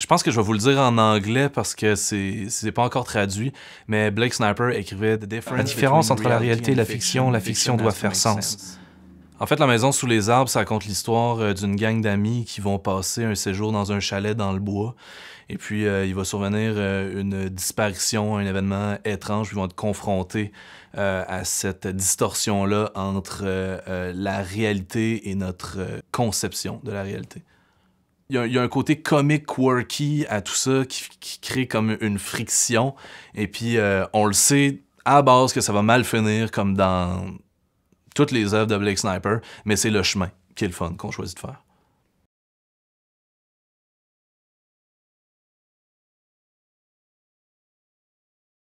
Je pense que je vais vous le dire en anglais parce que c'est pas encore traduit, mais Blake Sniper écrivait La différence entre la réalité et la fiction, la fiction doit faire sens. En fait, La Maison sous les arbres, ça raconte l'histoire euh, d'une gang d'amis qui vont passer un séjour dans un chalet dans le bois. Et puis, euh, il va survenir euh, une disparition, un événement étrange. Ils vont être confrontés à cette distorsion-là entre la réalité et notre conception de la réalité il y, a un côté comique, quirky à tout ça qui, crée comme une friction. Et puis, euh, on le sait à base que ça va mal finir, comme dans toutes les œuvres de Blake Sniper, mais c'est le chemin qui est le fun qu'on choisit de faire.